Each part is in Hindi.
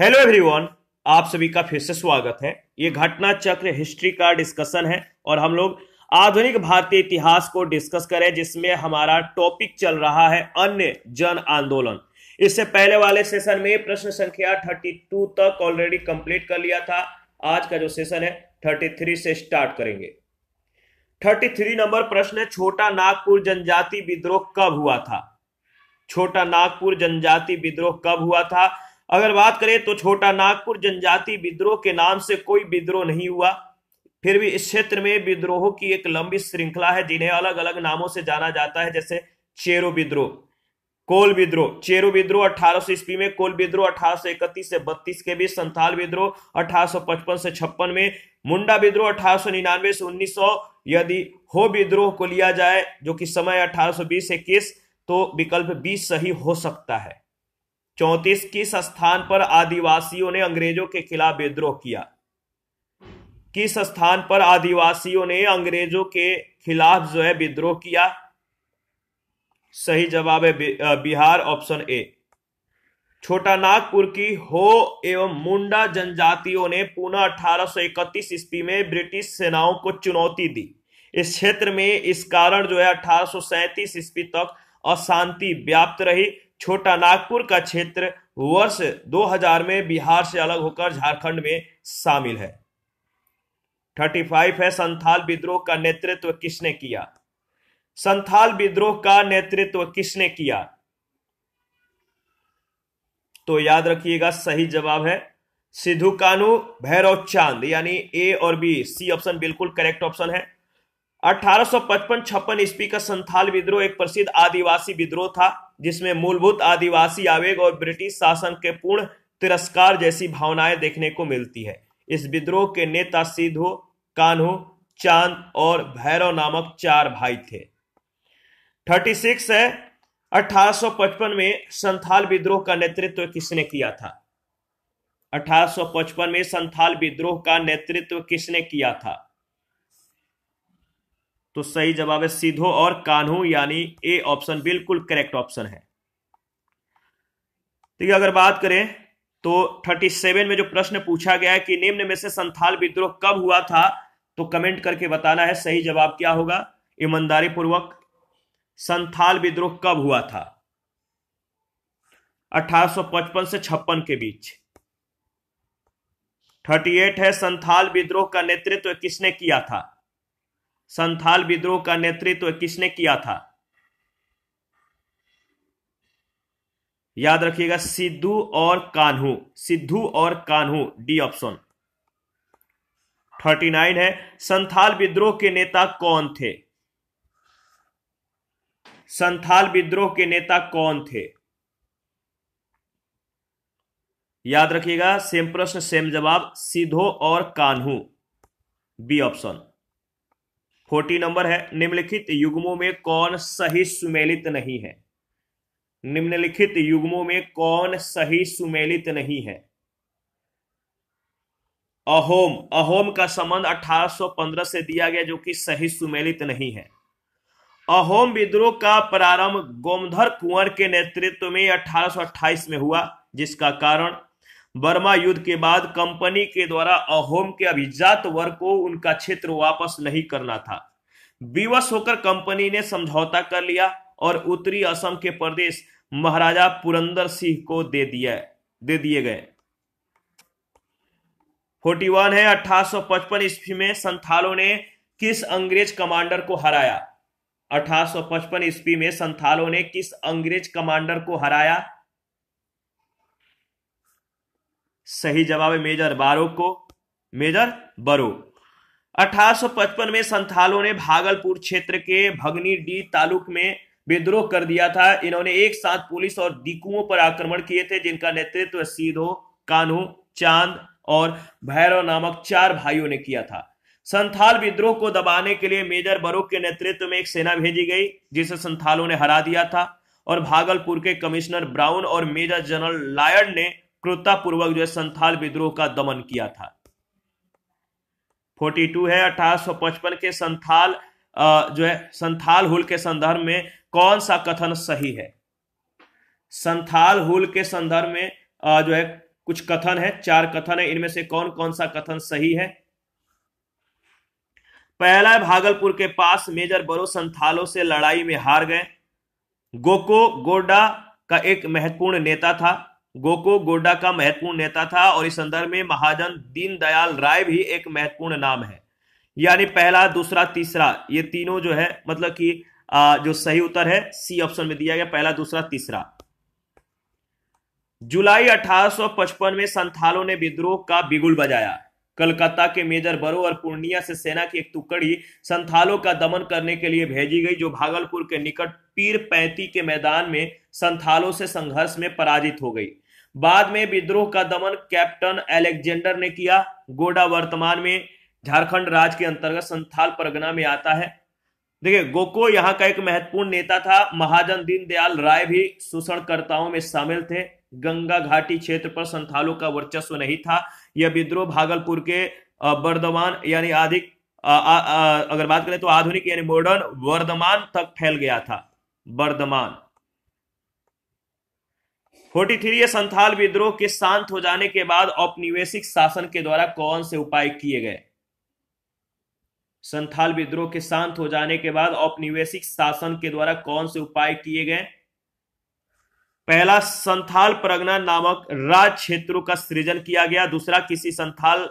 हेलो एवरीवन आप सभी का फिर से स्वागत है ये घटना चक्र हिस्ट्री का डिस्कशन है और हम लोग आधुनिक भारतीय इतिहास को डिस्कस करें जिसमें हमारा टॉपिक चल रहा है अन्य जन आंदोलन इससे पहले वाले सेशन में प्रश्न संख्या 32 तक ऑलरेडी कंप्लीट कर लिया था आज का जो सेशन है 33 से स्टार्ट करेंगे 33 नंबर प्रश्न है छोटा नागपुर जनजाति विद्रोह कब हुआ था छोटा नागपुर जनजाति विद्रोह कब हुआ था अगर बात करें तो छोटा नागपुर जनजाति विद्रोह के नाम से कोई विद्रोह नहीं हुआ फिर भी इस क्षेत्र में विद्रोहों की एक लंबी श्रृंखला है जिन्हें अलग अलग नामों से जाना जाता है जैसे चेरो विद्रोह कोल विद्रोह चेरो विद्रोह अठारह सौ ईस्वी में कोल विद्रोह अठारह सौ इकतीस से बत्तीस के बीच संथाल विद्रोह अठारह सौ पचपन से छप्पन में मुंडा विद्रोह अठारह सौ निन्यानवे से उन्नीस सौ यदि हो विद्रोह को लिया जाए जो कि समय अठारह सौ बीस इक्कीस तो विकल्प बीस सही हो सकता है चौतीस किस स्थान पर आदिवासियों ने अंग्रेजों के खिलाफ विद्रोह किया किस स्थान पर आदिवासियों ने अंग्रेजों के खिलाफ जो है विद्रोह किया सही जवाब है बिहार ऑप्शन ए छोटा नागपुर की हो एवं मुंडा जनजातियों ने पुनः अठारह इकतीस ईस्वी में ब्रिटिश सेनाओं को चुनौती दी इस क्षेत्र में इस कारण जो है अठारह ईस्वी तक अशांति व्याप्त रही छोटा नागपुर का क्षेत्र वर्ष 2000 में बिहार से अलग होकर झारखंड में शामिल है 35 है संथाल विद्रोह का नेतृत्व किसने किया संथाल विद्रोह का नेतृत्व किसने किया तो याद रखिएगा सही जवाब है सिद्धू कानू भैरव चांद यानी ए और बी सी ऑप्शन बिल्कुल करेक्ट ऑप्शन है 1855-56 ईस्वी का संथाल विद्रोह एक प्रसिद्ध आदिवासी विद्रोह था जिसमें मूलभूत आदिवासी आवेग और ब्रिटिश शासन के पूर्ण तिरस्कार जैसी भावनाएं देखने को मिलती है इस विद्रोह के नेता सिद्धू कान्हू चांद और भैरव नामक चार भाई थे 36 है 1855 में संथाल विद्रोह का नेतृत्व किसने किया था 1855 में संथाल विद्रोह का नेतृत्व किसने किया था तो सही जवाब है सीधो और कान्हू यानी ए ऑप्शन बिल्कुल करेक्ट ऑप्शन है है अगर बात करें तो 37 में जो प्रश्न पूछा गया है कि निम्न में से संथाल विद्रोह कब हुआ था तो कमेंट करके बताना है सही जवाब क्या होगा ईमानदारी पूर्वक संथाल विद्रोह कब हुआ था 1855 से छप्पन के बीच 38 है संथाल विद्रोह का नेतृत्व तो किसने किया था संथाल विद्रोह का नेतृत्व तो किसने किया था याद रखिएगा सिद्धू और कान्हू सिद्धू और Kanhu D option thirty nine है संथाल विद्रोह के नेता कौन थे संथाल विद्रोह के नेता कौन थे याद रखिएगा सेम प्रश्न सेम जवाब सिद्धो और Kanhu B option forty number है निम्नलिखित युग्मों में कौन सही सुमेलित नहीं है निम्नलिखित युग्मों में कौन सही सुमेलित नहीं है अहोम अहोम का संबंध 1815 से दिया गया जो कि सही सुमेलित नहीं है अहोम विद्रोह का प्रारंभ गोमधर कुंवर के नेतृत्व में 1828 में हुआ जिसका कारण बर्मा युद्ध के बाद कंपनी के द्वारा अहोम के अभिजात वर्ग को उनका क्षेत्र वापस नहीं करना था विवश होकर कंपनी ने समझौता कर लिया और उत्तरी असम के प्रदेश महाराजा पुरंदर सिंह को दे दिया दे दिए गए 41 है 1855 ईस्वी में संथालों ने किस अंग्रेज कमांडर को हराया 1855 ईस्वी में संथालों ने किस अंग्रेज कमांडर को हराया सही जवाब है मेजर बारो को मेजर बरो 1855 में संथालों ने भागलपुर क्षेत्र के भगनी डी तालुक में विद्रोह कर दिया था इन्होंने एक साथ पुलिस और दिकुओं पर आक्रमण किए थे जिनका नेतृत्व सीधो कानू चांद और भैरव नामक चार भाइयों ने किया था संथाल विद्रोह को दबाने के लिए मेजर बरो के नेतृत्व में एक सेना भेजी गई जिसे संथालों ने हरा दिया था और भागलपुर के कमिश्नर ब्राउन और मेजर जनरल लायड ने पूर्वक जो है संथाल विद्रोह का दमन किया था 42 है 1855 के संथाल जो है संथाल हुल के संदर्भ में कौन सा कथन सही है संथाल हुल के संदर्भ में जो है कुछ कथन है चार कथन है इनमें से कौन कौन सा कथन सही है पहला है भागलपुर के पास मेजर बरो संथालों से लड़ाई में हार गए गोको गोडा का एक महत्वपूर्ण नेता था गोको गोडा का महत्वपूर्ण नेता था और इस संदर्भ में महाजन दीनदयाल राय भी एक महत्वपूर्ण नाम है यानी पहला दूसरा तीसरा ये तीनों जो है मतलब कि जो सही उत्तर है सी ऑप्शन में दिया गया पहला दूसरा तीसरा जुलाई 1855 में संथालों ने विद्रोह का बिगुल बजाया कलकत्ता के मेजर बरो और पूर्णिया से सेना की एक टुकड़ी संथालों का दमन करने के लिए भेजी गई जो भागलपुर के निकट पीर पैंती के मैदान में संथालों से संघर्ष में पराजित हो गई बाद में विद्रोह का दमन कैप्टन एलेक्जेंडर ने किया गोडा वर्तमान में झारखंड राज्य के अंतर्गत संथाल परगना में आता है देखिए गोको यहाँ का एक महत्वपूर्ण नेता था महाजन दीनदयाल राय भी शोषणकर्ताओं में शामिल थे गंगा घाटी क्षेत्र पर संथालों का वर्चस्व नहीं था यह विद्रोह भागलपुर के वर्धमान यानी आधिक अगर बात करें तो आधुनिक यानी मॉडर्न वर्धमान तक फैल गया था वर्धमान फोर्टी थ्री संथाल विद्रोह के शांत हो जाने के बाद औपनिवेशिक शासन के द्वारा कौन से उपाय किए गए संथाल विद्रोह के शांत हो जाने के बाद औपनिवेशिक शासन के द्वारा कौन से उपाय किए गए पहला संथाल प्रगना नामक राज क्षेत्रों का सृजन किया गया दूसरा किसी संथाल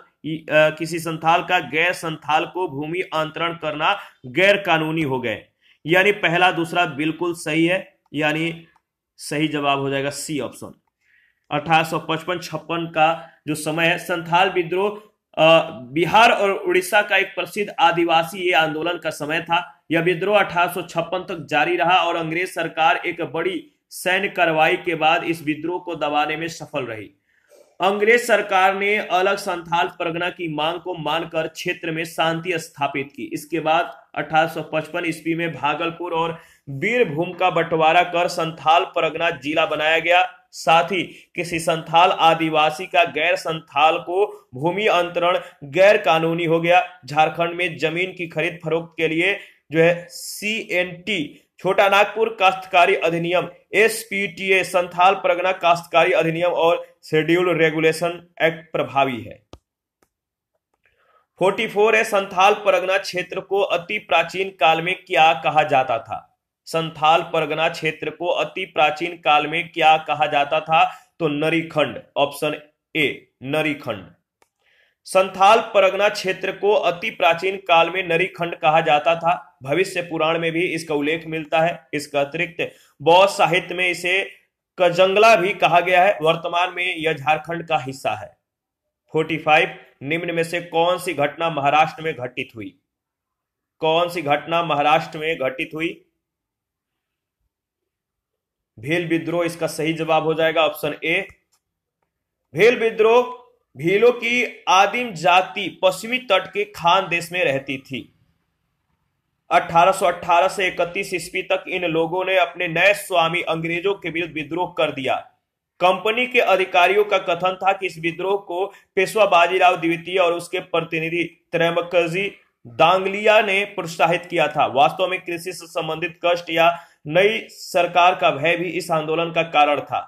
किसी संथाल का गैर संथाल को भूमि अंतरण करना गैर कानूनी हो गए यानी पहला दूसरा बिल्कुल सही है यानी सही जवाब हो जाएगा सी ऑप्शन अठारह छप्पन का जो समय है संथाल विद्रोह बिहार और उड़ीसा का एक प्रसिद्ध आदिवासी ये आंदोलन का समय था यह विद्रोह अठारह तक जारी रहा और अंग्रेज सरकार एक बड़ी सैन्य कार्रवाई के बाद इस विद्रोह को दबाने में सफल रही अंग्रेज सरकार ने अलग संथाल परगना की मांग को मानकर क्षेत्र में शांति स्थापित की इसके बाद 1855 ईस्वी में भागलपुर और बीरभूम का बंटवारा कर संथाल परगना जिला बनाया गया साथ ही किसी संथाल आदिवासी का गैर संथाल को भूमि अंतरण गैर कानूनी हो गया झारखंड में जमीन की खरीद फरोख्त के लिए जो है सी एन टी छोटा नागपुर काश्तकारी अधिनियम एस ए संथाल परगना काश्तकारी अधिनियम और शेड्यूल रेगुलेशन एक्ट प्रभावी है फोर्टी फोर है संथाल परगना क्षेत्र को अति प्राचीन काल में क्या कहा जाता था संथाल परगना क्षेत्र को अति प्राचीन काल में क्या कहा जाता था तो नरीखंड ऑप्शन ए नरीखंड संथाल परगना क्षेत्र को अति प्राचीन काल में नरीखंड कहा जाता था भविष्य पुराण में भी इसका उल्लेख मिलता है इसका अतिरिक्त बौद्ध साहित्य में इसे कजंगला भी कहा गया है वर्तमान में यह झारखंड का हिस्सा है 45 निम्न में से कौन सी घटना महाराष्ट्र में घटित हुई कौन सी घटना महाराष्ट्र में घटित हुई भील विद्रोह इसका सही जवाब हो जाएगा ऑप्शन ए भील विद्रोह भीलों की आदिम जाति पश्चिमी तट के खान देश में रहती थी 1818 से 31 ईस्वी तक इन लोगों ने अपने नए स्वामी अंग्रेजों के विरुद्ध विद्रोह कर दिया कंपनी के अधिकारियों का कथन था कि इस विद्रोह को पेशवा बाजीराव द्वितीय और उसके प्रतिनिधि त्रैमकजी दांगलिया ने प्रोत्साहित किया था वास्तव में कृषि से संबंधित कष्ट या नई सरकार का भय भी इस आंदोलन का कारण था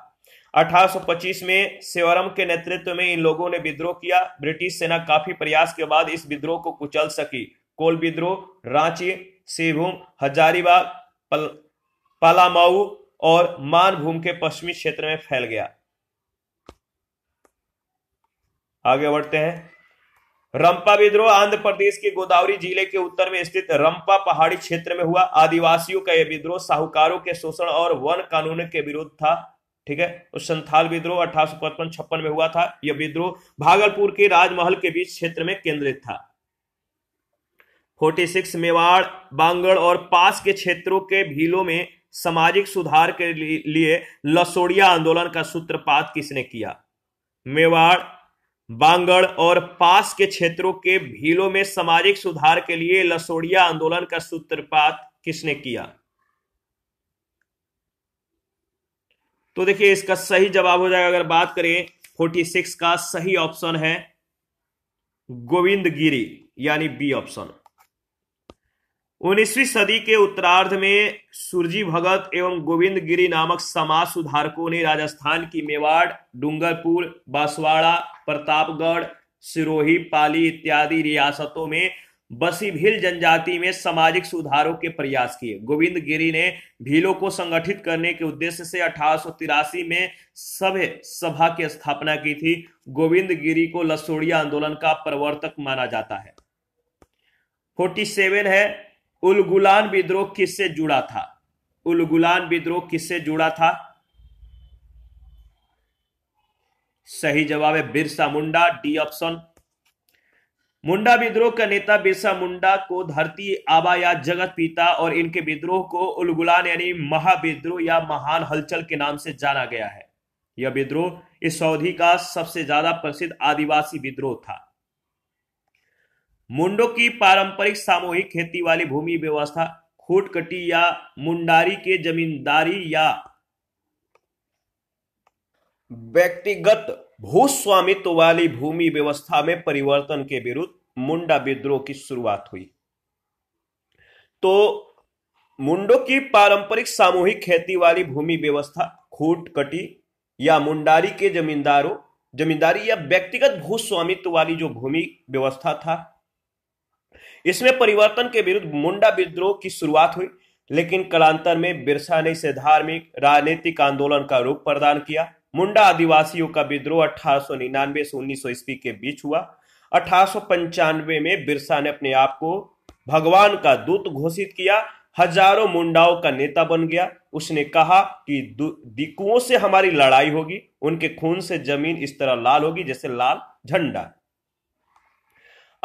1825 में सेवरम के नेतृत्व में इन लोगों ने विद्रोह किया ब्रिटिश सेना काफी प्रयास के बाद इस विद्रोह को कुचल सकी कोल विद्रोह रांची सिंहभूम हजारीबाग पल, पलामाऊ और मानभूम के पश्चिमी क्षेत्र में फैल गया आगे बढ़ते हैं रंपा विद्रोह आंध्र प्रदेश के गोदावरी जिले के उत्तर में स्थित रंपा पहाड़ी क्षेत्र में हुआ आदिवासियों का यह विद्रोह साहूकारों के शोषण और वन कानून के विरुद्ध था ठीक है और संथाल विद्रोह अठारह सौ पचपन छप्पन में हुआ था यह विद्रोह भागलपुर के राजमहल के बीच क्षेत्र में केंद्रित था 46 मेवाड़ बांगड़ और पास के क्षेत्रों के भीलों में सामाजिक सुधार के लिए लसोड़िया आंदोलन का सूत्रपात किसने किया मेवाड़ बांगड़ और पास के क्षेत्रों के भीलों में सामाजिक सुधार के लिए लसोड़िया आंदोलन का सूत्रपात किसने किया तो देखिए इसका सही जवाब हो जाएगा अगर बात करें 46 का सही ऑप्शन है गोविंद गिरी यानी बी ऑप्शन उन्नीसवीं सदी के उत्तरार्ध में सुरजी भगत एवं गोविंद गिरी नामक समाज सुधारकों ने राजस्थान की मेवाड़ डूंगरपुर बांसवाड़ा प्रतापगढ़ सिरोही पाली इत्यादि रियासतों में बसी भील जनजाति में सामाजिक सुधारों के प्रयास किए गोविंद गिरी ने भीलों को संगठित करने के उद्देश्य से अठारह में सभ्य सभा की स्थापना की थी गोविंद गिरी को लसोड़िया आंदोलन का प्रवर्तक माना जाता है 47 है उलगुलान विद्रोह किससे जुड़ा था उलगुलान विद्रोह किससे जुड़ा था सही जवाब है बिरसा मुंडा डी ऑप्शन मुंडा विद्रोह का नेता बिरसा मुंडा को धरती आबा या जगत पिता और इनके विद्रोह को उलगुलान यानी महाविद्रोह या महान हलचल के नाम से जाना गया है यह विद्रोह इस अवधि का सबसे ज्यादा प्रसिद्ध आदिवासी विद्रोह था मुंडो की पारंपरिक सामूहिक खेती वाली भूमि व्यवस्था खूटकटी या मुंडारी के जमींदारी या व्यक्तिगत भूस्वामित्व वाली भूमि व्यवस्था में परिवर्तन के विरुद्ध मुंडा विद्रोह की शुरुआत हुई तो मुंडो की पारंपरिक सामूहिक खेती वाली भूमि व्यवस्था खूटकटी या मुंडारी के जमींदारों जमींदारी या व्यक्तिगत भूस्वामित्व वाली जो भूमि व्यवस्था था इसमें परिवर्तन के विरुद्ध मुंडा विद्रोह की शुरुआत हुई लेकिन कलांतर में बिरसा ने इसे धार्मिक राजनीतिक आंदोलन का रूप प्रदान किया मुंडा आदिवासियों का विद्रोह अठारह से उन्नीस ईस्वी के बीच हुआ अठारह में बिरसा ने अपने आप को भगवान का दूत घोषित किया हजारों मुंडाओं का नेता बन गया उसने कहा कि दिकुओं से हमारी लड़ाई होगी उनके खून से जमीन इस तरह लाल होगी जैसे लाल झंडा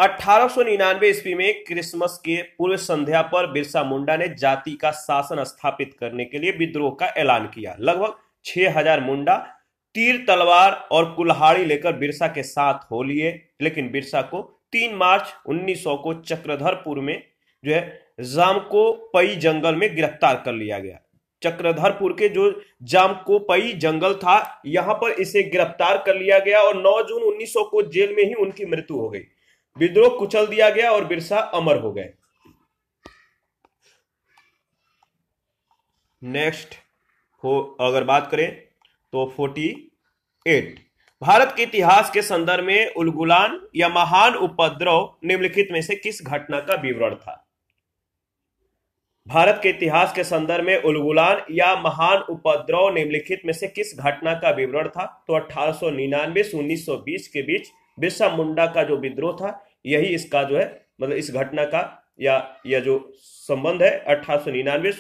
अठारह ईस्वी में क्रिसमस के पूर्व संध्या पर बिरसा मुंडा ने जाति का शासन स्थापित करने के लिए विद्रोह का ऐलान किया लगभग 6000 मुंडा तीर तलवार और कुल्हाड़ी लेकर बिरसा के साथ हो लिए लेकिन बिरसा को 3 मार्च 1900 को चक्रधरपुर में जो है जामको पई जंगल में गिरफ्तार कर लिया गया चक्रधरपुर के जो जामको पई जंगल था यहां पर इसे गिरफ्तार कर लिया गया और 9 जून 1900 को जेल में ही उनकी मृत्यु हो गई विद्रोह कुचल दिया गया और बिरसा अमर हो गए नेक्स्ट हो अगर बात करें तो फोर्टी एट भारत के इतिहास के संदर्भ में उलगुलान या महान उपद्रव निम्नलिखित में से किस घटना का विवरण था भारत के इतिहास के संदर्भ में उलगुलान या महान उपद्रव निम्नलिखित में से किस घटना का विवरण था तो अठारह सौ निन्यानवे से उन्नीस के बीच बिरसा मुंडा का जो विद्रोह था यही इसका जो है मतलब इस घटना का या यह जो संबंध है अठारह सौ निन्यानवे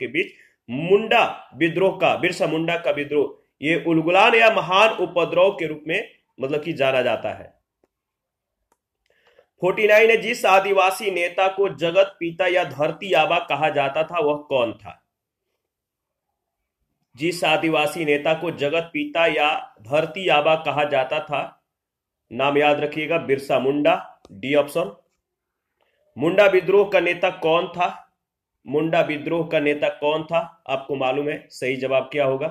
के बीच मुंडा विद्रोह का बिरसा मुंडा का विद्रोह ये उलगुलान या महान उपद्रव के रूप में मतलब कि जाना जाता है 49 है जिस आदिवासी नेता को जगत पिता या धरती आबा कहा जाता था वह कौन था जिस आदिवासी नेता को जगत पिता या धरती आबा कहा जाता था नाम याद रखिएगा बिरसा मुंडा डी ऑप्शन मुंडा विद्रोह का नेता कौन था मुंडा विद्रोह का नेता कौन था आपको मालूम है सही जवाब क्या होगा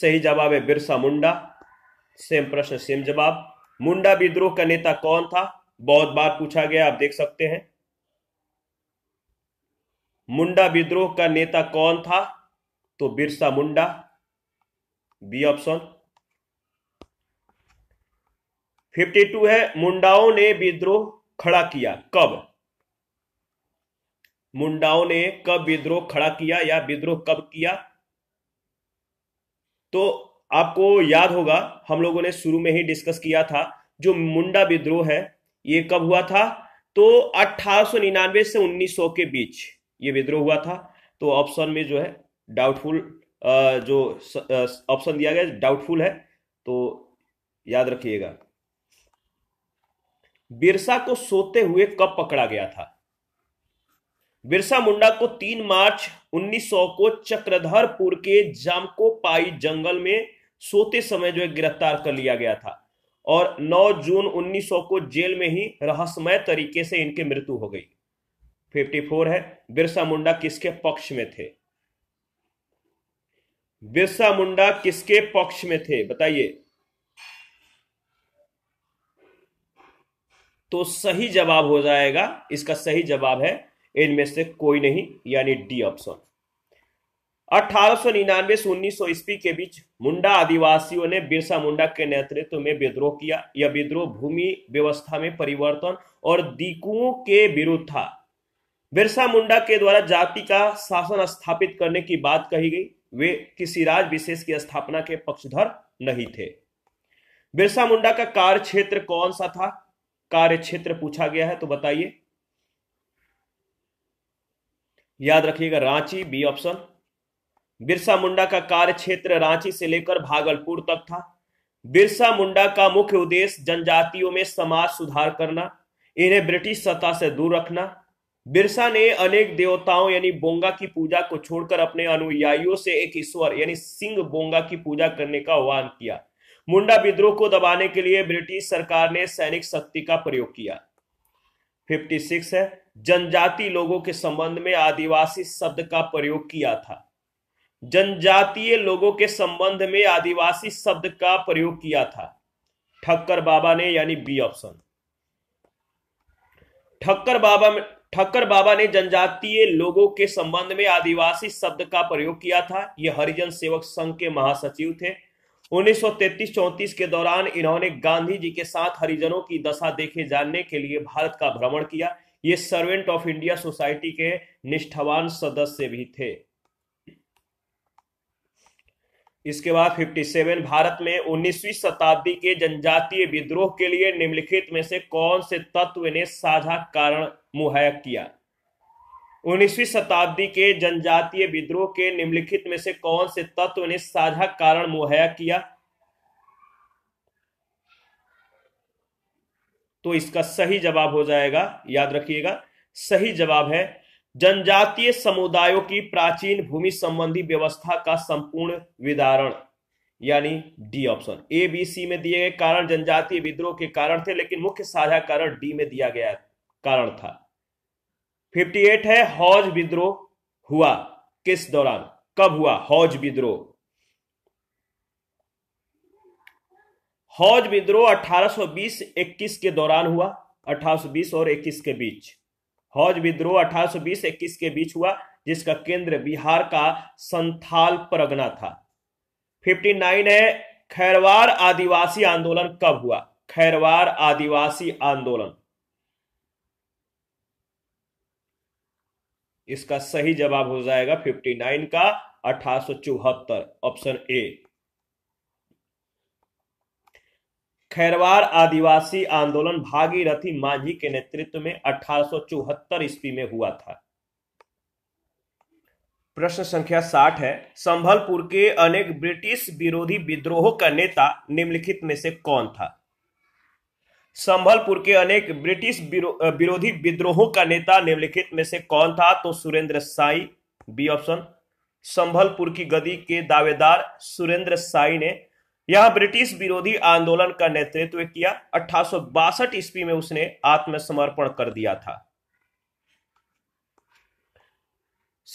सही जवाब है बिरसा मुंडा सेम प्रश्न सेम जवाब मुंडा विद्रोह का नेता कौन था बहुत बार पूछा गया आप देख सकते हैं मुंडा विद्रोह का नेता कौन था तो Birsa Munda B option fifty two है मुंडाओं ने विद्रोह खड़ा किया कब मुंडाओं ने कब विद्रोह खड़ा किया या विद्रोह कब किया तो आपको याद होगा हम लोगों ने शुरू में ही डिस्कस किया था जो मुंडा विद्रोह है ये कब हुआ था तो 1899 से 1900 के बीच ये विद्रोह हुआ था तो ऑप्शन में जो है डाउटफुल जो ऑप्शन दिया गया डाउटफुल है तो याद रखिएगा बिरसा को सोते हुए कब पकड़ा गया था बिरसा मुंडा को 3 मार्च 1900 को चक्रधरपुर के जामकोपाई जंगल में सोते समय जो है गिरफ्तार कर लिया गया था और 9 जून 1900 को जेल में ही रहस्यमय तरीके से इनकी मृत्यु हो गई 54 है बिरसा मुंडा किसके पक्ष में थे बिरसा मुंडा किसके पक्ष में थे बताइए तो सही जवाब हो जाएगा इसका सही जवाब है इनमें से कोई नहीं यानी डी ऑप्शन अठारह सौ निन्यानवे से उन्नीस सौ ईस्वी के बीच मुंडा आदिवासियों ने बिरसा मुंडा के नेतृत्व में विद्रोह किया यह विद्रोह भूमि व्यवस्था में परिवर्तन और दीकुओं के विरुद्ध था बिरसा मुंडा के द्वारा जाति का शासन स्थापित करने की बात कही गई वे किसी राज विशेष की स्थापना के पक्षधर नहीं थे बिरसा मुंडा का कार्य क्षेत्र कौन सा था कार्य क्षेत्र पूछा गया है तो बताइए याद रखिएगा रांची बी ऑप्शन बिरसा मुंडा का कार्य क्षेत्र रांची से लेकर भागलपुर तक था बिरसा मुंडा का मुख्य उद्देश्य जनजातियों में समाज सुधार करना इन्हें ब्रिटिश सत्ता से दूर रखना बिरसा ने अनेक देवताओं यानी बोंगा की पूजा को छोड़कर अपने अनुयायियों से एक ईश्वर यानी सिंह बोंगा की पूजा करने का आह्वान किया मुंडा विद्रोह को दबाने के लिए ब्रिटिश सरकार ने सैनिक शक्ति का प्रयोग किया 56 है जनजाति लोगों के संबंध में आदिवासी शब्द का प्रयोग किया था जनजातीय लोगों के संबंध में आदिवासी शब्द का प्रयोग किया था ठक्कर बाबा ने यानी बी ऑप्शन ठक्कर बाबा में ठक्कर बाबा ने जनजातीय लोगों के संबंध में आदिवासी शब्द का प्रयोग किया था यह हरिजन सेवक संघ के महासचिव थे 1933-34 के दौरान इन्होंने गांधी जी के साथ हरिजनों की दशा देखे जानने के लिए भारत का भ्रमण किया ये सर्वेंट ऑफ इंडिया सोसाइटी के निष्ठावान सदस्य भी थे इसके बाद 57 भारत में 19वीं शताब्दी के जनजातीय विद्रोह के लिए निम्नलिखित में से कौन से तत्व ने साझा कारण मुहैया किया उन्नीसवीं शताब्दी के जनजातीय विद्रोह के निम्नलिखित में से कौन से तत्व ने साझा कारण मुहैया किया तो इसका सही जवाब हो जाएगा याद रखिएगा सही जवाब है जनजातीय समुदायों की प्राचीन भूमि संबंधी व्यवस्था का संपूर्ण विदारण यानी D option A B C में दिए गए कारण जनजातीय विद्रोह के कारण थे लेकिन मुख्य साझा कारण डी में दिया गया कारण था फिफ्टी एट है हौज विद्रोह हुआ किस दौरान कब हुआ हौज विद्रोह हौज विद्रोह 1820-21 के दौरान हुआ 1820 और 21 के बीच हौज विद्रोह 1820-21 के बीच हुआ जिसका केंद्र बिहार का संथाल परगना था 59 है खैरवार आदिवासी आंदोलन कब हुआ खैरवार आदिवासी आंदोलन इसका सही जवाब हो जाएगा 59 का अठारह ऑप्शन ए खैरवार आदिवासी आंदोलन भागीरथी मांझी के नेतृत्व में अठारह ईस्वी में हुआ था प्रश्न संख्या साठ है संभलपुर के अनेक ब्रिटिश विरोधी विद्रोह का नेता निम्नलिखित में से कौन था संभलपुर के अनेक ब्रिटिश विरोधी विद्रोहों का नेता निम्नलिखित में से कौन था तो सुरेंद्र साई बी ऑप्शन संभलपुर की गदी के दावेदार सुरेंद्र साई ने यहां ब्रिटिश विरोधी आंदोलन का नेतृत्व किया अठारह ईस्वी में उसने आत्मसमर्पण कर दिया था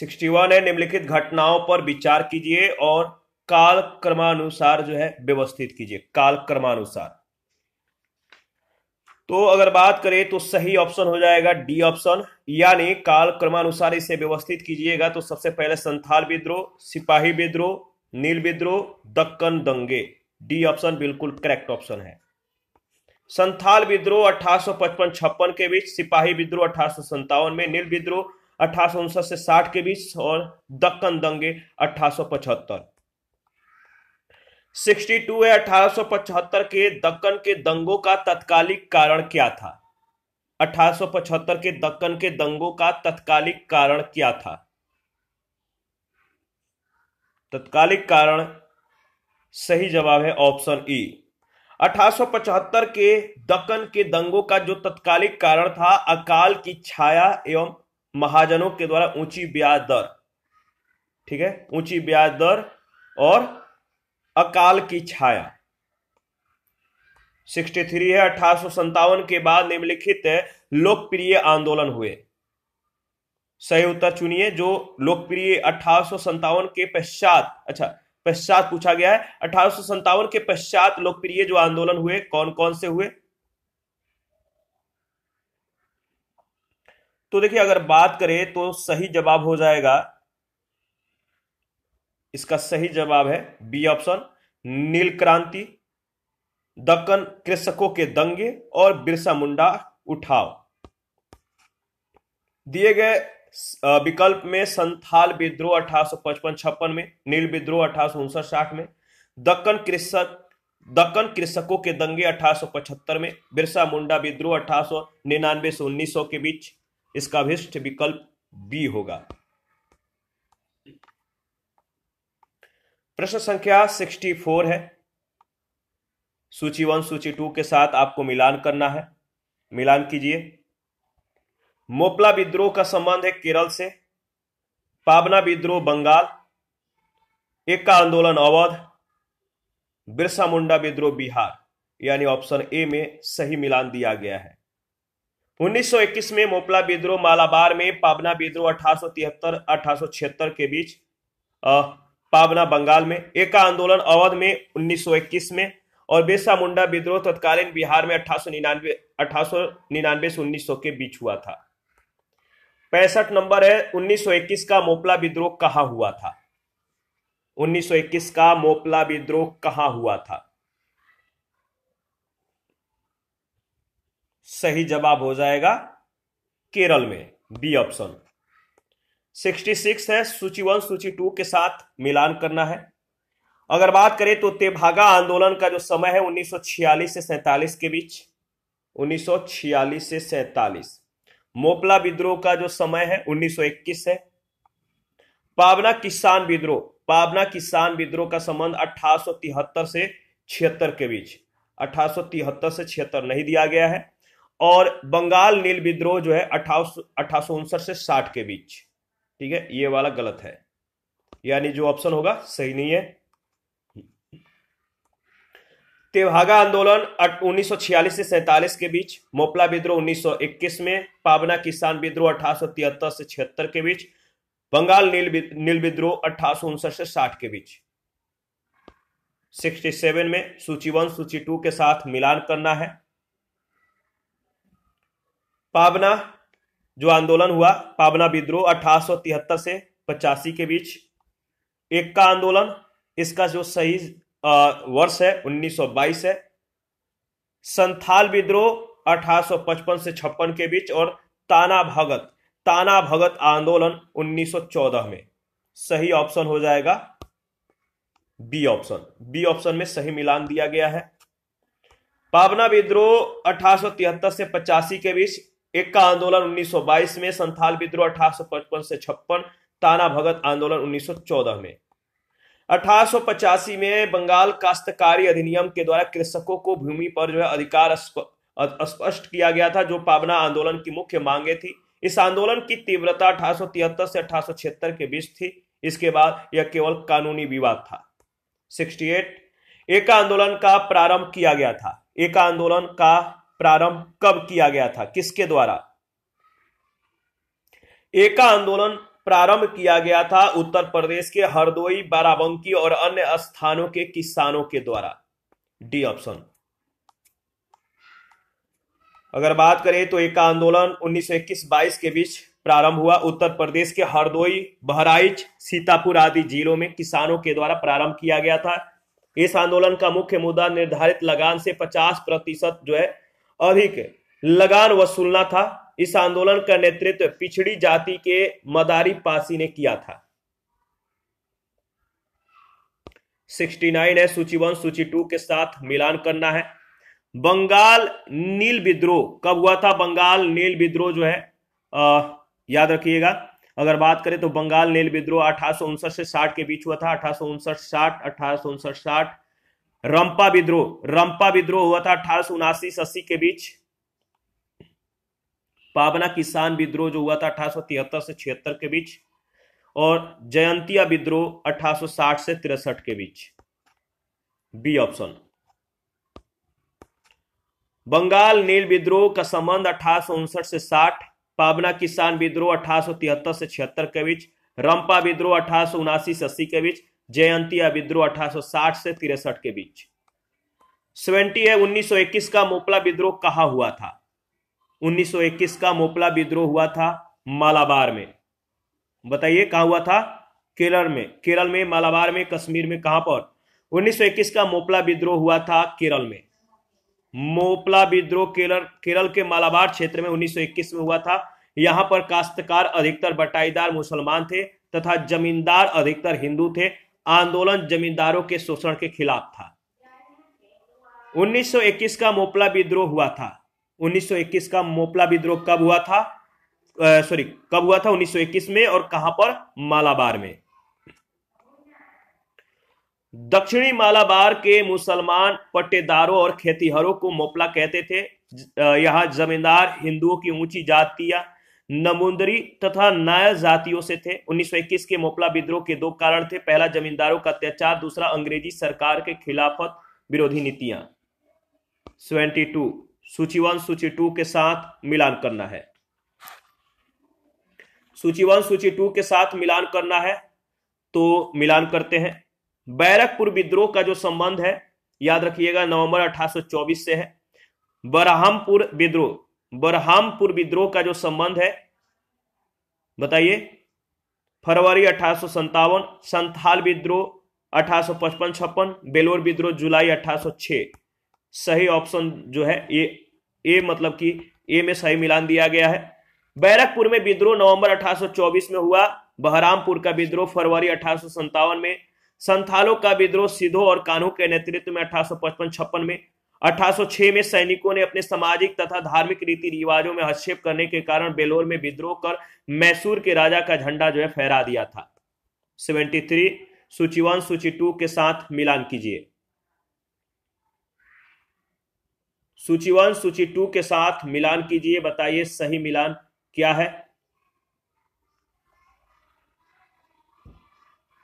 61 है निम्नलिखित घटनाओं पर विचार कीजिए और काल क्रमानुसार जो है व्यवस्थित कीजिए काल क्रमानुसार तो अगर बात करें तो सही ऑप्शन हो जाएगा डी ऑप्शन यानी काल क्रमानुसार इसे व्यवस्थित कीजिएगा तो सबसे पहले संथाल विद्रोह सिपाही विद्रोह नील विद्रोह दक्कन दंगे डी ऑप्शन बिल्कुल करेक्ट ऑप्शन है संथाल विद्रोह अठारह छप्पन के बीच सिपाही विद्रोह अठारह में नील विद्रोह अठारह से 60 के बीच और दक्कन दंगे अठारह 62 है अठारह के दक्कन के दंगों का तत्कालिक कारण क्या था अठारह के दक्कन के दंगों का तत्कालिक कारण क्या था तत्कालिक कारण सही जवाब है ऑप्शन ई अठारह के दक्कन के दंगों का जो तत्कालिक कारण था अकाल की छाया एवं महाजनों के द्वारा ऊंची ब्याज दर ठीक है ऊंची ब्याज दर और अकाल की छाया 63 है अठारह के बाद निम्नलिखित लोकप्रिय आंदोलन हुए सही उत्तर चुनिए जो लोकप्रिय अठारह के पश्चात अच्छा पश्चात पूछा गया है अठारह के पश्चात लोकप्रिय जो आंदोलन हुए कौन कौन से हुए तो देखिए अगर बात करें तो सही जवाब हो जाएगा इसका सही जवाब है बी ऑप्शन नील क्रांति दक्कन कृषकों के दंगे और बिरसा मुंडा उठाव दिए गए विकल्प में संथाल विद्रोह अठारह सौ पचपन छप्पन में नील विद्रोह अठारह उनसठ साठ में दक्कन कृषक दक्कन कृषकों के दंगे अठारह सौ पचहत्तर में बिरसा मुंडा विद्रोह अठारह सौ निन्यानवे से उन्नीस सौ के बीच इसका विशिष्ट विकल्प बी होगा प्रश्न संख्या 64 है सूची वन सूची टू के साथ आपको मिलान करना है मिलान कीजिए मोपला विद्रोह का संबंध है केरल से पावना विद्रोह बंगाल एक का आंदोलन अवध बिरसा मुंडा विद्रोह बिहार यानी ऑप्शन ए में सही मिलान दिया गया है 1921 में मोपला विद्रोह मालाबार में पावना विद्रोह अठारह 1873 के बीच पावना बंगाल में एका आंदोलन अवध में 1921 में और बिरसा मुंडा विद्रोह तत्कालीन बिहार में अठारह से उन्नीस के बीच हुआ था पैंसठ नंबर है 1921 का मोपला विद्रोह कहा हुआ था 1921 का मोपला विद्रोह कहा हुआ था सही जवाब हो जाएगा केरल में बी ऑप्शन सिक्सटी सिक्स है सूची वन सूची टू के साथ मिलान करना है अगर बात करें तो तेभागा आंदोलन का जो समय है 1946 से सैतालीस के बीच 1946 से सैतालीस मोपला विद्रोह का जो समय है 1921 है पावना किसान विद्रोह पावना किसान विद्रोह का संबंध अठारह से छिहत्तर के बीच अठारह से छिहत्तर नहीं दिया गया है और बंगाल नील विद्रोह जो है अठारह से साठ के बीच ठीक है ये वाला गलत है यानी जो ऑप्शन होगा सही नहीं है तेवागा आंदोलन 1946 से सैतालीस के बीच मोपला विद्रोह 1921 में पावना किसान विद्रोह अठारह से छिहत्तर के बीच बंगाल नील नील विद्रोह अठारह से साठ के बीच 67 में सूची वन सूची टू के साथ मिलान करना है पावना जो आंदोलन हुआ पावना विद्रोह अठारह से पचासी के बीच एक का आंदोलन इसका जो सही वर्ष है 1922 है संथाल विद्रोह 1855 से छप्पन के बीच और ताना भगत ताना भगत आंदोलन 1914 में सही ऑप्शन हो जाएगा बी ऑप्शन बी ऑप्शन में सही मिलान दिया गया है पावना विद्रोह अठारह से पचासी के बीच एक का आंदोलन 1922 में संथाल विद्रोह अठारह से छप्पन ताना भगत आंदोलन 1914 में अठारह में बंगाल काश्तकारी अधिनियम के द्वारा कृषकों को भूमि पर जो है अधिकार स्पष्ट किया गया था जो पावना आंदोलन की मुख्य मांगे थी इस आंदोलन की तीव्रता अठारह से अठारह के बीच थी इसके बाद यह केवल कानूनी विवाद था 68 एक आंदोलन का प्रारंभ किया गया था एक आंदोलन का प्रारंभ कब किया गया था किसके द्वारा एका आंदोलन प्रारंभ किया गया था उत्तर प्रदेश के हरदोई बाराबंकी और अन्य स्थानों के किसानों के द्वारा डी ऑप्शन अगर बात करें तो एक आंदोलन 1921-22 के बीच प्रारंभ हुआ उत्तर प्रदेश के हरदोई बहराइच सीतापुर आदि जिलों में किसानों के द्वारा प्रारंभ किया गया था इस आंदोलन का मुख्य मुद्दा निर्धारित लगान से 50 प्रतिशत जो है अधिक लगान वसूलना था इस आंदोलन का नेतृत्व पिछड़ी जाति के मदारी पासी ने किया था 69 है सूची वन सूची टू के साथ मिलान करना है बंगाल नील विद्रोह कब हुआ था बंगाल नील विद्रोह जो है आ, याद रखिएगा अगर बात करें तो बंगाल नील विद्रोह अठारह से साठ के बीच हुआ था अठारह साठ अठारह साठ रंपा विद्रोह रंपा विद्रोह हुआ था अठारह उनासी अस्सी के बीच पावना किसान विद्रोह जो हुआ था अठारह से छिहत्तर के बीच और जयंतिया विद्रोह 1860 से तिरसठ के बीच बी ऑप्शन बंगाल नील विद्रोह का संबंध अठारह से 60 पावना किसान विद्रोह अठारह से छिहत्तर के बीच रंपा विद्रोह अठारह से अस्सी के बीच या विद्रोह अठारह से तिरसठ के बीच सेवेंटी है उन्नीस का मोपला विद्रोह कहा हुआ था 1921 का मोपला विद्रोह हुआ था मालाबार में बताइए कहा हुआ था केरल में केरल में मालाबार में कश्मीर में कहां पर 1921 का मोपला विद्रोह हुआ था केरल में मोपला विद्रोह केरल केरल के मालाबार क्षेत्र में 1921 में हुआ था यहां पर काश्तकार अधिकतर बटाईदार मुसलमान थे तथा जमींदार अधिकतर हिंदू थे आंदोलन जमींदारों के शोषण के खिलाफ था 1921 का मोपला विद्रोह हुआ था 1921 का मोपला विद्रोह कब हुआ था सॉरी कब हुआ था 1921 में और कहां पर मालाबार में दक्षिणी मालाबार के मुसलमान पट्टेदारों और खेतीहरों को मोपला कहते थे यहां जमींदार हिंदुओं की ऊंची या नमुंदरी तथा नायर जातियों से थे 1921 के मोपला विद्रोह के दो कारण थे पहला जमींदारों का अत्याचार दूसरा अंग्रेजी सरकार के खिलाफत विरोधी नीतियां सेवेंटी टू सूची वन सूची टू के साथ मिलान करना है सूची वन सूची टू के साथ मिलान करना है तो मिलान करते हैं बैरकपुर विद्रोह का जो संबंध है याद रखिएगा नवंबर 1824 से है बरहमपुर विद्रोह बरहामपुर विद्रोह का जो संबंध है बताइए फरवरी अठारह संथाल विद्रोह अठारह पचपन छप्पन बेलोर विद्रोह जुलाई 1806 सही ऑप्शन जो है ये ए मतलब कि ए में सही मिलान दिया गया है बैरकपुर में विद्रोह नवंबर 1824 में हुआ बहरामपुर का विद्रोह फरवरी अठारह में संथालों का विद्रोह सिद्धो और कानू के नेतृत्व में अठारह पचपन छप्पन में 1806 में सैनिकों ने अपने सामाजिक तथा धार्मिक रीति रिवाजों में हस्तक्षेप करने के कारण बेलोर में विद्रोह कर मैसूर के राजा का झंडा जो है फहरा दिया था 73 सूची वन सूची टू के साथ मिलान कीजिए सूची वन सूची टू के साथ मिलान कीजिए बताइए सही मिलान क्या है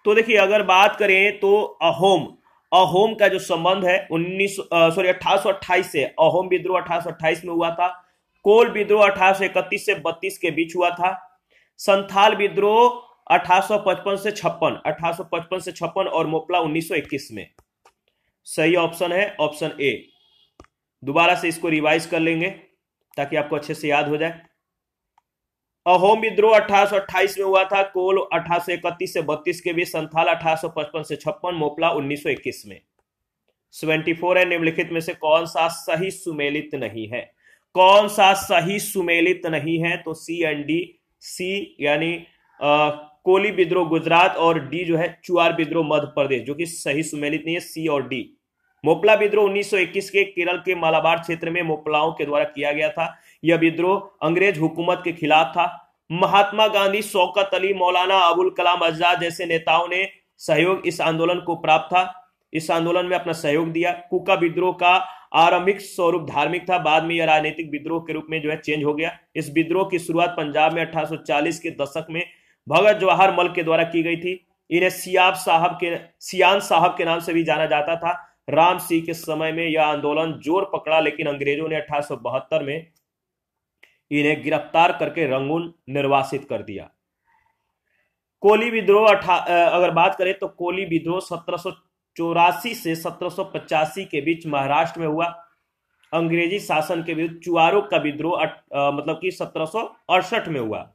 तो देखिए अगर बात करें तो अहोम अहोम का जो संबंध है उन्नीस सॉरी अठारह से अहोम विद्रोह अठारह में हुआ था कोल विद्रोह अठारह से बत्तीस के बीच हुआ था संथाल विद्रोह अठारह से छप्पन अठारह से छप्पन और मोपला 1921 में सही ऑप्शन है ऑप्शन ए दोबारा से इसको रिवाइज कर लेंगे ताकि आपको अच्छे से याद हो जाए अहोम विद्रोह अठारह में हुआ था कोल इकतीस से बत्तीस के बीच संथाल अठारह से छप्पन मोपला 1921 में 74 है निम्नलिखित में से कौन सा सही सुमेलित नहीं है कौन सा सही सुमेलित नहीं है तो सी एन डी सी यानी कोली विद्रोह गुजरात और डी जो है चुआर विद्रोह मध्य प्रदेश जो कि सही सुमेलित नहीं है सी और डी मोपला विद्रोह 1921 के केरल के मालाबार क्षेत्र में मोपलाओं के द्वारा किया गया था यह विद्रोह अंग्रेज हुकूमत के खिलाफ था महात्मा गांधी शौकत अली मौलाना अबुल कलाम आजाद जैसे नेताओं ने सहयोग इस आंदोलन को प्राप्त था इस आंदोलन में अपना सहयोग दिया कुका विद्रोह का आरंभिक स्वरूप धार्मिक था बाद में यह राजनीतिक विद्रोह के रूप में जो है चेंज हो गया इस विद्रोह की शुरुआत पंजाब में 1840 के दशक में भगत जवाहर मल के द्वारा की गई थी इन्हें सियाब साहब के सियान साहब के नाम से भी जाना जाता था राम सिंह के समय में यह आंदोलन जोर पकड़ा लेकिन अंग्रेजों ने अठारह में इन्हें गिरफ्तार करके रंगून निर्वासित कर दिया कोली विद्रोह अगर बात करें तो कोली विद्रोह सत्रह से सत्रह के बीच महाराष्ट्र में हुआ अंग्रेजी शासन के विरुद्ध चुआरों का विद्रोह मतलब कि सत्रह में हुआ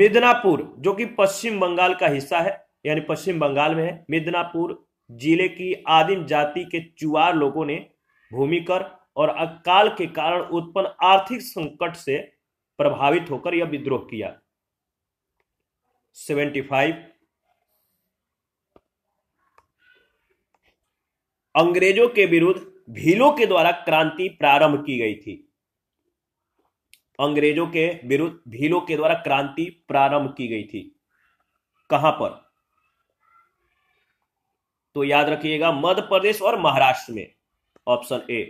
मिदनापुर जो कि पश्चिम बंगाल का हिस्सा है यानी पश्चिम बंगाल में है मिदनापुर जिले की आदिम जाति के चुआर लोगों ने भूमि कर और अकाल के कारण उत्पन्न आर्थिक संकट से प्रभावित होकर यह विद्रोह किया 75 अंग्रेजों के विरुद्ध भीलों के द्वारा क्रांति प्रारंभ की गई थी अंग्रेजों के विरुद्ध भीलों के द्वारा क्रांति प्रारंभ की गई थी कहां पर तो याद रखिएगा मध्य प्रदेश और महाराष्ट्र में ऑप्शन ए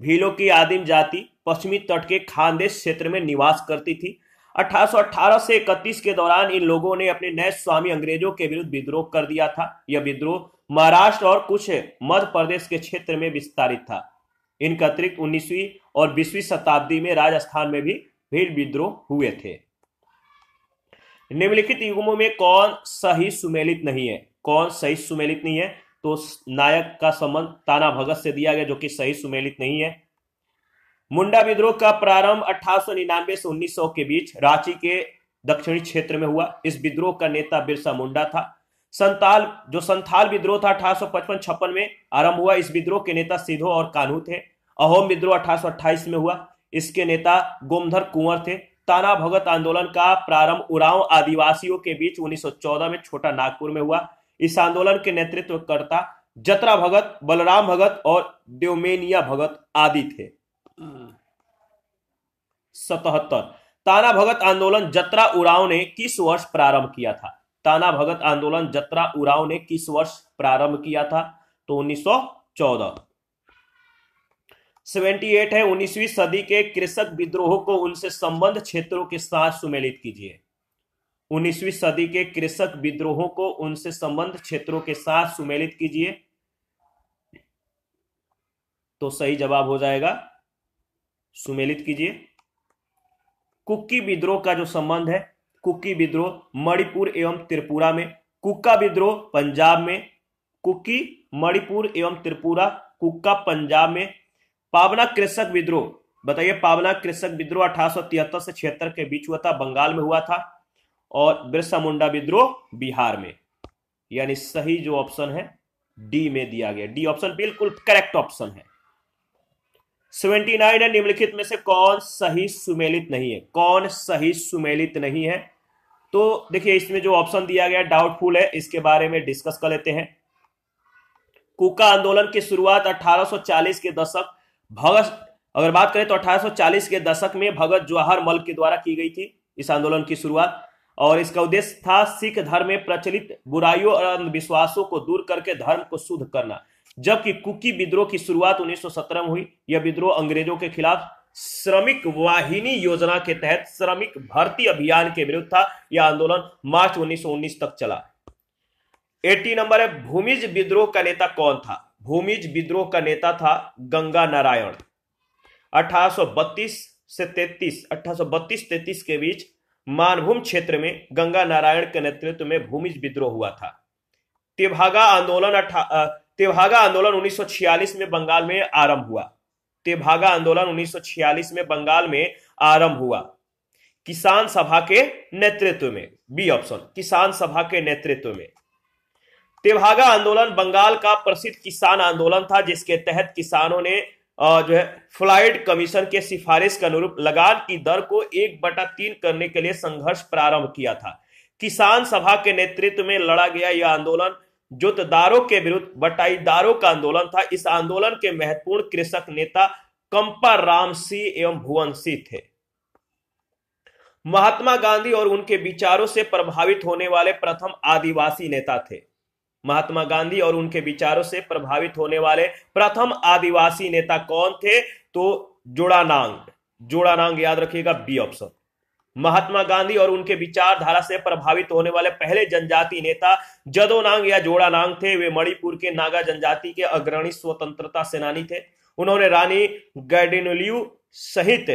भीलों की आदिम जाति पश्चिमी तट के खानदेश क्षेत्र में निवास करती थी 1818 से 31 के दौरान इन लोगों ने अपने नए स्वामी अंग्रेजों के विरुद्ध विद्रोह कर दिया था यह विद्रोह महाराष्ट्र और कुछ मध्य प्रदेश के क्षेत्र में विस्तारित था इनके अतिरिक्त उन्नीसवी और बीसवीं शताब्दी में राजस्थान में भी भीड़ विद्रोह हुए थे निम्नलिखित युगमों में कौन सही सुमेलित नहीं है कौन सही सुमेलित नहीं है तो नायक का संबंध ताना भगत से दिया गया जो कि सही सुमेलित नहीं है मुंडा विद्रोह का प्रारंभ अठारह से 1900 के बीच रांची के दक्षिणी क्षेत्र में हुआ इस विद्रोह का नेता बिरसा मुंडा था संताल जो संथाल विद्रोह था अठारह सौ पचपन छप्पन में आरंभ हुआ इस विद्रोह के नेता सिद्धो और कानू थे अहोम विद्रोह अठारह में हुआ इसके नेता गोमधर कुंवर थे ताना भगत आंदोलन का प्रारंभ उरांव आदिवासियों के बीच 1914 में छोटा नागपुर में हुआ इस आंदोलन के नेतृत्वकर्ता जत्रा भगत बलराम भगत और देवमेनिया भगत आदि थे सतहत्तर ताना भगत आंदोलन जत्रा उराव ने किस वर्ष प्रारंभ किया था ताना भगत आंदोलन जत्रा उराव ने किस वर्ष प्रारंभ किया था तो 1914 एट है उन्नीसवी सदी के कृषक विद्रोह को उनसे संबंध क्षेत्रों के साथ सुमेलित कीजिए उन्नीसवी सदी के कृषक विद्रोहों को उनसे संबंध क्षेत्रों के साथ सुमेलित कीजिए तो सही जवाब हो जाएगा सुमेलित कीजिए कुकी विद्रोह का जो संबंध है कुकी विद्रोह मणिपुर एवं त्रिपुरा में कुक्का विद्रोह पंजाब में कुकी मणिपुर एवं त्रिपुरा कुक्का पंजाब में पावना कृषक विद्रोह बताइए पावना कृषक विद्रोह अठारह से छिहत्तर के बीच हुआ था बंगाल में हुआ था और बिरसा मुंडा विद्रोह बिहार में यानी सही जो ऑप्शन है डी में दिया गया डी ऑप्शन बिल्कुल करेक्ट ऑप्शन है 79 है निम्नलिखित में से कौन सही सुमेलित नहीं है कौन सही सुमेलित नहीं है तो देखिए इसमें जो ऑप्शन दिया गया डाउटफुल है इसके बारे में डिस्कस कर लेते हैं कुका आंदोलन की शुरुआत 1840 के दशक भगत अगर बात करें तो 1840 के दशक में भगत जवाहर मल के द्वारा की गई थी इस आंदोलन की शुरुआत और इसका उद्देश्य था सिख धर्म में प्रचलित बुराइयों और अंधविश्वासों को दूर करके धर्म को शुद्ध करना जबकि कुकी विद्रोह की शुरुआत 1917 में हुई यह विद्रोह अंग्रेजों के खिलाफ श्रमिक वाहिनी योजना के तहत श्रमिक भर्ती अभियान के विरुद्ध था यह आंदोलन मार्च 1919 तक चला 80 नंबर है भूमिज विद्रोह का नेता कौन था भूमिज विद्रोह का नेता था गंगा नारायण अठारह से 33 अठारह 33 के बीच मानभूम क्षेत्र में गंगा नारायण के नेतृत्व में भूमिज विद्रोह हुआ था तेभागा आंदोलन तेभागा आंदोलन 1946 में बंगाल में आरंभ हुआ तेभागा आंदोलन 1946 में बंगाल में आरंभ हुआ किसान सभा के नेतृत्व में बी ऑप्शन किसान सभा के नेतृत्व में तेभागा आंदोलन बंगाल का प्रसिद्ध किसान आंदोलन था जिसके तहत किसानों ने जो है फ्लाइट कमीशन के सिफारिश के अनुरूप लगान की दर को एक बटा तीन करने के लिए संघर्ष प्रारंभ किया था किसान सभा के नेतृत्व में लड़ा गया यह आंदोलन जोतदारों के विरुद्ध बटाईदारों का आंदोलन था इस आंदोलन के महत्वपूर्ण कृषक नेता कंपा राम सिंह एवं भुवन सिंह थे महात्मा गांधी और उनके विचारों से प्रभावित होने वाले प्रथम आदिवासी नेता थे महात्मा गांधी और उनके विचारों से प्रभावित होने वाले प्रथम आदिवासी नेता कौन थे तो जोड़ानांग जोड़ानांग याद रखिएगा बी ऑप्शन महात्मा गांधी और उनके विचारधारा से प्रभावित होने वाले पहले जनजाति नेता जदोनांग या जोड़ानांग थे वे मणिपुर के नागा जनजाति के अग्रणी स्वतंत्रता सेनानी थे उन्होंने रानी गैडिनोल्यू सहित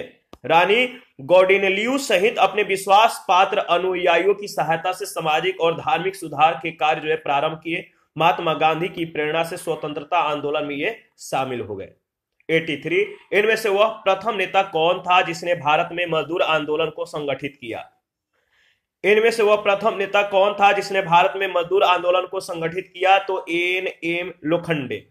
रानी गॉडिनल्यू सहित अपने विश्वास पात्र अनुयायियों की सहायता से सामाजिक और धार्मिक सुधार के कार्य जो है प्रारंभ किए महात्मा गांधी की प्रेरणा से स्वतंत्रता आंदोलन में ये शामिल हो गए 83 इनमें से वह प्रथम नेता कौन था जिसने भारत में मजदूर आंदोलन को संगठित किया इनमें से वह प्रथम नेता कौन था जिसने भारत में मजदूर आंदोलन को संगठित किया तो एन एम लोखंडे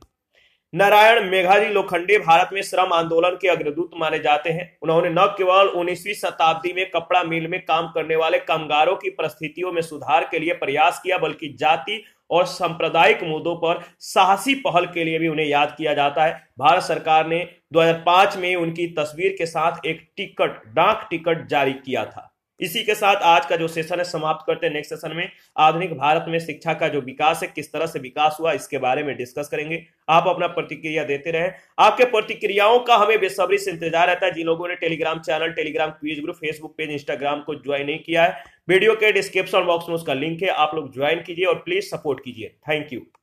नारायण मेघाजी लोखंडे भारत में श्रम आंदोलन के अग्रदूत माने जाते हैं उन्होंने न केवल 19वीं शताब्दी में कपड़ा मिल में काम करने वाले कामगारों की परिस्थितियों में सुधार के लिए प्रयास किया बल्कि जाति और सांप्रदायिक मुद्दों पर साहसी पहल के लिए भी उन्हें याद किया जाता है भारत सरकार ने 2005 में उनकी तस्वीर के साथ एक टिकट डाक टिकट जारी किया था इसी के साथ आज का जो सेशन है समाप्त करते हैं नेक्स्ट सेशन में आधुनिक भारत में शिक्षा का जो विकास है किस तरह से विकास हुआ इसके बारे में डिस्कस करेंगे आप अपना प्रतिक्रिया देते रहे आपके प्रतिक्रियाओं का हमें बेसब्री से इंतजार रहता है जिन लोगों ने Telegram channel Telegram quiz group Facebook page Instagram को ज्वाइन नहीं किया है वीडियो के डिस्क्रिप्शन बॉक्स में उसका लिंक है आप लोग ज्वाइन कीजिए और प्लीज सपोर्ट कीजिए थैंक यू